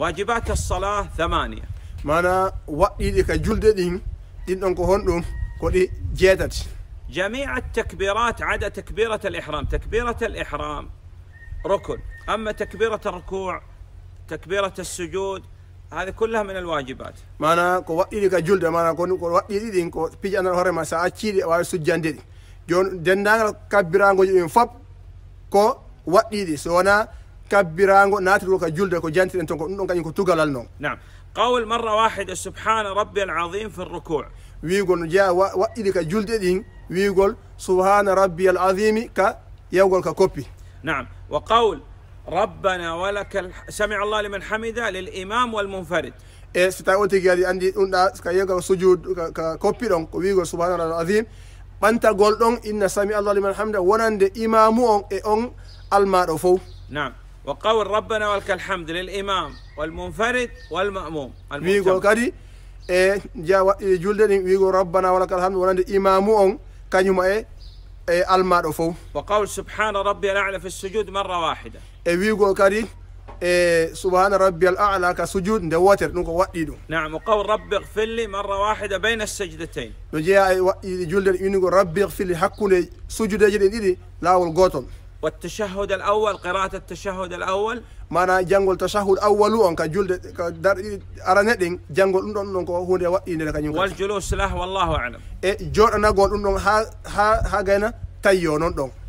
واجبات الصلاة ثمانية مانا وقتي ديك جلد دين دين انكو هندوم كودي جيتت جميع التكبيرات عدا تكبيرة الإحرام تكبيرة الإحرام ركن أما تكبيرة الركوع تكبيرة السجود هذه كلها من الواجبات مانا كو وقتي ديك جلد مانا كو وقتي دين كو بيجي أنا هرم ساعتي دي وار سجان دي جون دندان كبيران كو فاب كو وقتي دي سونا كبرانغو ناتر وكا جولد كو جانت انتو كو نونكا ينكو توغال نعم قول مرة واحدة سبحان ربي العظيم في الركوع ويقول جا و... و... دين ويقول سبحان ربي العظيم ك يقول ككوبي نعم وقول ربنا ولك سمع الله لمن حمده للإمام والمنفرد إيه ستاوتي جادي عندي أندي كا سجود ككوبي دون ويقول سبحان الله العظيم بانتا قول إن سمع الله لمن حمده ونان دي إمامو أون إيه نعم وقول ربنا ولك الحمد للامام والمنفرد والمأموم ميغو كادي ا جا جولدي ميغو ربنا ولك الحمد ولند امامو كانيما اي إيه، الما دو وقول سبحان ربي الاعلى في السجود مره واحده ميغو إيه، كادي إيه، سبحان ربي الاعلى كسجود دواتر نوكو واديدو نعم وقول ربي اغفر لي مره واحده بين السجدتين جا جولدي ينغو ربي اغفر لي حقني سجودي دي لاول غوتون والتشهد الاول قراءه التشهد الاول ما انا جانغول تشهد اول اون كجول دار ارانيدين جانغول دون دون كو هوندي وادين لك والجلوس له والله اعلم اي جور انا غول دون ها ها ها غينا تايو نون دون